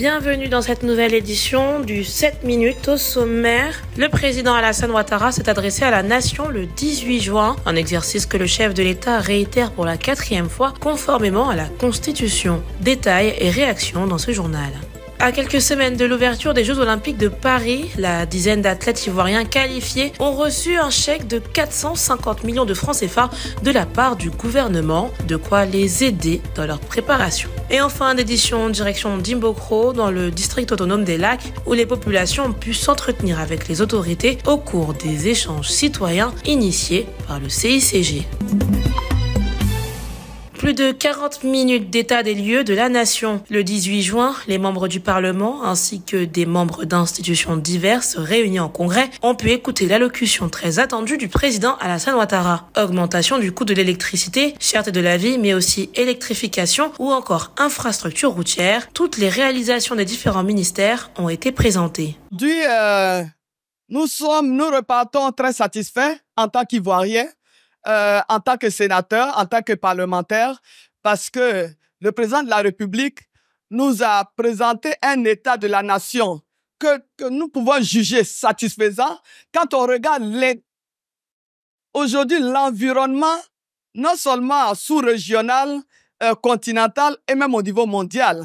Bienvenue dans cette nouvelle édition du 7 minutes au sommaire. Le président Alassane Ouattara s'est adressé à la nation le 18 juin, un exercice que le chef de l'État réitère pour la quatrième fois conformément à la Constitution. Détails et réactions dans ce journal. À quelques semaines de l'ouverture des Jeux Olympiques de Paris, la dizaine d'athlètes ivoiriens qualifiés ont reçu un chèque de 450 millions de francs CFA de la part du gouvernement, de quoi les aider dans leur préparation. Et enfin, d'édition, direction d'Imbokro, dans le district autonome des lacs, où les populations ont pu s'entretenir avec les autorités au cours des échanges citoyens initiés par le CICG de 40 minutes d'état des lieux de la nation. Le 18 juin, les membres du Parlement ainsi que des membres d'institutions diverses réunis en congrès ont pu écouter l'allocution très attendue du président Alassane Ouattara. Augmentation du coût de l'électricité, cherté de la vie, mais aussi électrification ou encore infrastructure routière, toutes les réalisations des différents ministères ont été présentées. Euh, nous sommes, nous repartons très satisfaits en tant qu'Ivoiriens euh, en tant que sénateur, en tant que parlementaire, parce que le président de la République nous a présenté un état de la nation que, nous pouvons juger satisfaisant quand on regarde les... aujourd'hui l'environnement, non seulement sous-régional, euh, continental et même au niveau mondial.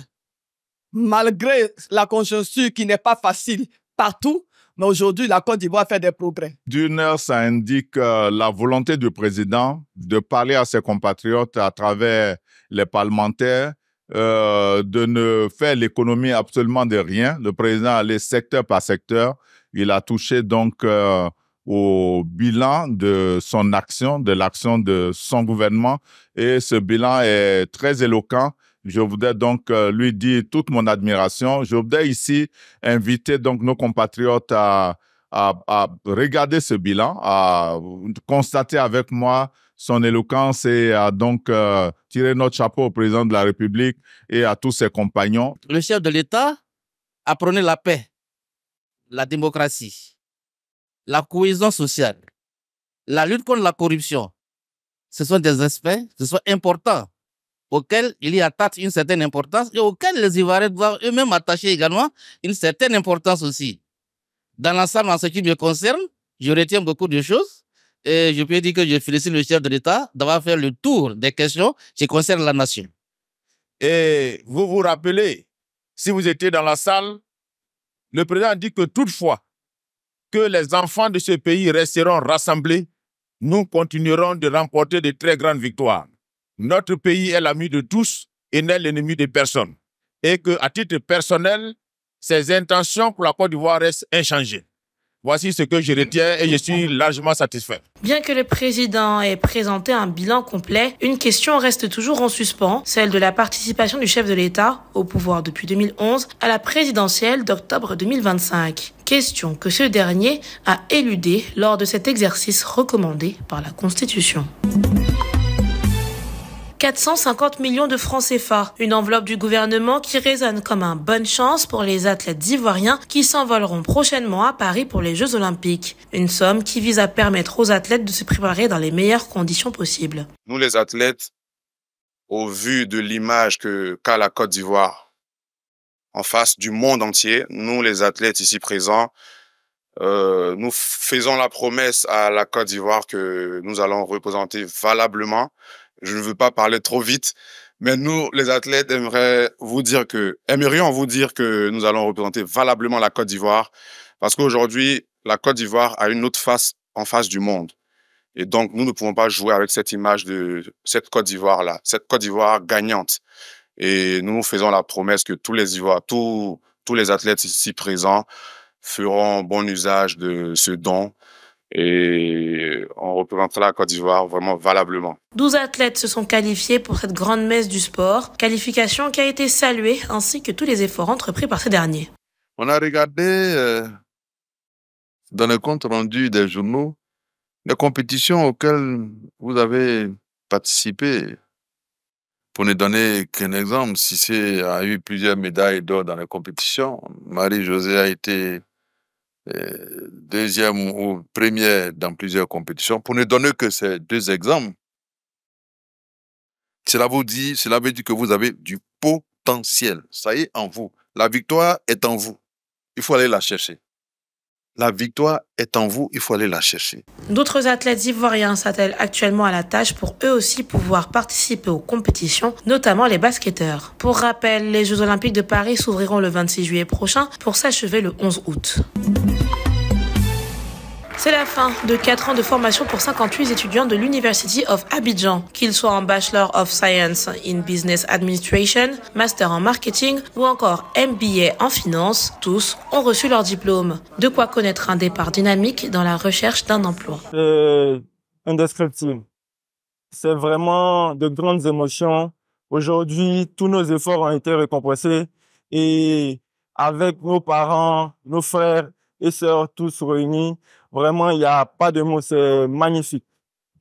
Malgré la conjoncture qui n'est pas facile partout, mais aujourd'hui, la Côte d'Ivoire fait des progrès. D'une heure, ça indique euh, la volonté du président de parler à ses compatriotes à travers les parlementaires, euh, de ne faire l'économie absolument de rien. Le président allait secteur par secteur. Il a touché donc euh, au bilan de son action, de l'action de son gouvernement. Et ce bilan est très éloquent je voudrais donc euh, lui dire toute mon admiration. Je voudrais ici inviter donc nos compatriotes à, regarder ce bilan, à constater avec moi son éloquence et à donc euh, tirer notre chapeau au président de la République et à tous ses compagnons. Le chef de l'État a prôné la paix, la démocratie, la cohésion sociale, la lutte contre la corruption. Ce sont des aspects, ce sont importants auquel il y attache une certaine importance et auquel les Ivoiriens doivent eux-mêmes attacher également une certaine importance aussi. Dans l'ensemble, en ce qui me concerne, je retiens beaucoup de choses et je peux dire que je félicite le chef de l'État d'avoir fait le tour des questions qui concernent la nation. Et vous vous rappelez, si vous étiez dans la salle, le président dit que toutefois que les enfants de ce pays resteront rassemblés, nous continuerons de remporter de très grandes victoires notre pays est l'ami de tous et n'est l'ennemi de personne. Et que, à titre personnel, ses intentions pour la Côte d'Ivoire restent inchangées. Voici ce que je retiens et je suis largement satisfait. Bien que le président ait présenté un bilan complet, une question reste toujours en suspens, celle de la participation du chef de l'État au pouvoir depuis 2011 à la présidentielle d'octobre 2025. Question que ce dernier a éludée lors de cet exercice recommandé par la Constitution. 450 millions de francs CFA. Une enveloppe du gouvernement qui résonne comme un bonne chance pour les athlètes ivoiriens qui s'envoleront prochainement à Paris pour les Jeux Olympiques. Une somme qui vise à permettre aux athlètes de se préparer dans les meilleures conditions possibles. Nous, les athlètes, au vu de l'image que qu'a la Côte d'Ivoire en face du monde entier, nous, les athlètes ici présents, euh, nous faisons la promesse à la Côte d'Ivoire que nous allons représenter valablement je ne veux pas parler trop vite, mais nous, les athlètes, vous dire que, aimerions vous dire que nous allons représenter valablement la Côte d'Ivoire, parce qu'aujourd'hui, la Côte d'Ivoire a une autre face en face du monde. Et donc, nous ne pouvons pas jouer avec cette image de cette Côte d'Ivoire-là, cette Côte d'Ivoire gagnante. Et nous faisons la promesse que tous les tous les athlètes ici présents feront bon usage de ce don et on représentera la Côte d'Ivoire vraiment valablement. 12 athlètes se sont qualifiés pour cette grande messe du sport, qualification qui a été saluée ainsi que tous les efforts entrepris par ces derniers. On a regardé euh, dans le compte rendu des journaux les compétitions auxquelles vous avez participé. Pour ne donner qu'un exemple, si c'est a eu plusieurs médailles d'or dans les compétitions. Marie-Josée a été euh, deuxième ou première dans plusieurs compétitions. Pour ne donner que ces deux exemples, cela vous dit, cela veut dire que vous avez du potentiel. Ça y est en vous. La victoire est en vous. Il faut aller la chercher. La victoire est en vous, il faut aller la chercher. D'autres athlètes ivoiriens s'attellent actuellement à la tâche pour eux aussi pouvoir participer aux compétitions, notamment les basketteurs. Pour rappel, les Jeux olympiques de Paris s'ouvriront le 26 juillet prochain pour s'achever le 11 août. C'est la fin de quatre ans de formation pour 58 étudiants de l'University of Abidjan, qu'ils soient en Bachelor of Science in Business Administration, Master en Marketing ou encore MBA en Finance, tous ont reçu leur diplôme. De quoi connaître un départ dynamique dans la recherche d'un emploi. Euh, indescriptible. C'est vraiment de grandes émotions. Aujourd'hui, tous nos efforts ont été récompensés et avec nos parents, nos frères, et sœurs tous réunis. Vraiment, il n'y a pas de mots, c'est magnifique.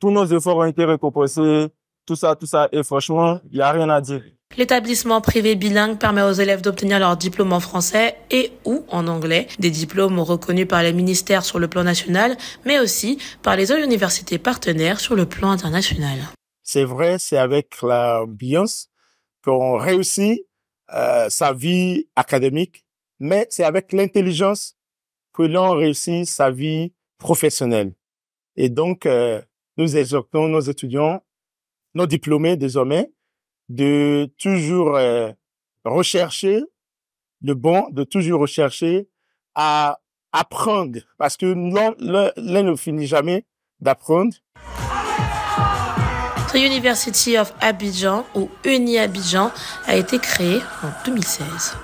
Tous nos efforts ont été récompensés, tout ça, tout ça, et franchement, il n'y a rien à dire. L'établissement privé bilingue permet aux élèves d'obtenir leur diplôme en français et ou en anglais, des diplômes reconnus par les ministères sur le plan national, mais aussi par les autres universités partenaires sur le plan international. C'est vrai, c'est avec l'ambiance qu'on réussit euh, sa vie académique, mais c'est avec l'intelligence que l'on réussisse sa vie professionnelle. Et donc, euh, nous exhortons nos étudiants, nos diplômés désormais, de toujours euh, rechercher le bon, de toujours rechercher à apprendre, parce que l'un ne finit jamais d'apprendre. The University of Abidjan, ou UNI Abidjan, a été créée en 2016.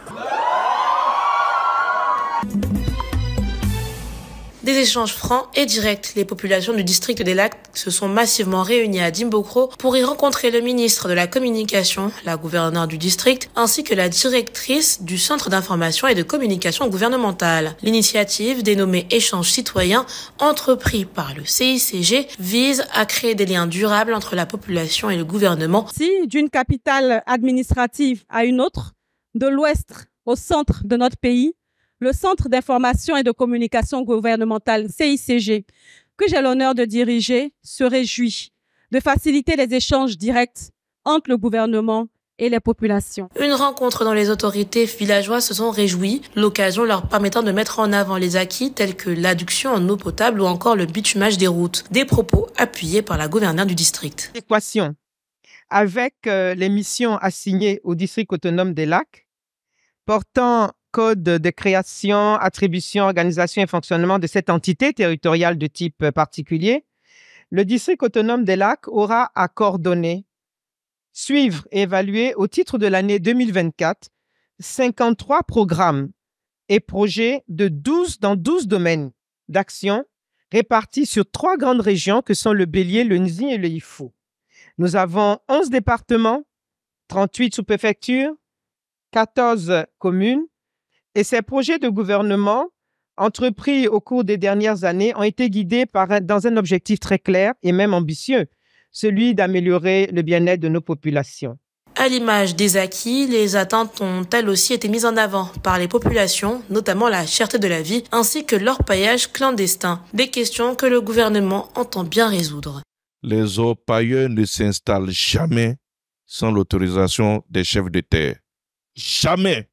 Les échanges francs et directs, les populations du district des lacs se sont massivement réunies à Dimbokro pour y rencontrer le ministre de la Communication, la gouverneure du district, ainsi que la directrice du Centre d'information et de communication gouvernementale. L'initiative, dénommée Échange citoyen, entrepris par le CICG, vise à créer des liens durables entre la population et le gouvernement. Si d'une capitale administrative à une autre, de l'ouest au centre de notre pays, le Centre d'information et de communication gouvernementale CICG, que j'ai l'honneur de diriger, se réjouit de faciliter les échanges directs entre le gouvernement et les populations. Une rencontre dans les autorités villageoises se sont réjouies, l'occasion leur permettant de mettre en avant les acquis tels que l'adduction en eau potable ou encore le bitumage des routes, des propos appuyés par la gouverneure du district. Équation avec euh, les missions assignées au district autonome des lacs, portant code de création, attribution, organisation et fonctionnement de cette entité territoriale de type particulier, le district autonome des lacs aura à coordonner, suivre et évaluer au titre de l'année 2024 53 programmes et projets de 12 dans 12 domaines d'action répartis sur trois grandes régions que sont le Bélier, le Nzi et le Ifo. Nous avons 11 départements, 38 sous-préfectures, 14 communes, et ces projets de gouvernement entrepris au cours des dernières années ont été guidés dans un objectif très clair et même ambitieux, celui d'améliorer le bien-être de nos populations. À l'image des acquis, les attentes ont elles aussi été mises en avant par les populations, notamment la cherté de la vie ainsi que l'orpaillage clandestin, des questions que le gouvernement entend bien résoudre. Les orpailleurs ne s'installent jamais sans l'autorisation des chefs de terre. Jamais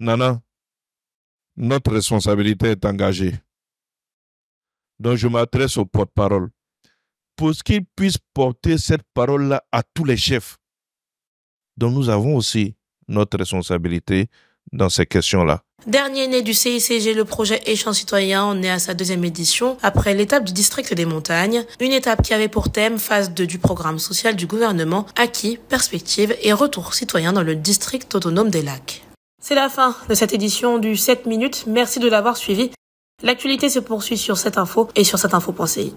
Nana, notre responsabilité est engagée. Donc je m'adresse au porte-parole pour qu'ils puisse porter cette parole-là à tous les chefs. Donc nous avons aussi notre responsabilité dans ces questions-là. Dernier né du CICG, le projet Échange citoyen en est à sa deuxième édition, après l'étape du district des montagnes, une étape qui avait pour thème phase 2 du programme social du gouvernement, acquis, perspectives et retour citoyen dans le district autonome des lacs. C'est la fin de cette édition du 7 minutes. Merci de l'avoir suivi. L'actualité se poursuit sur cette info et sur cette info.ci.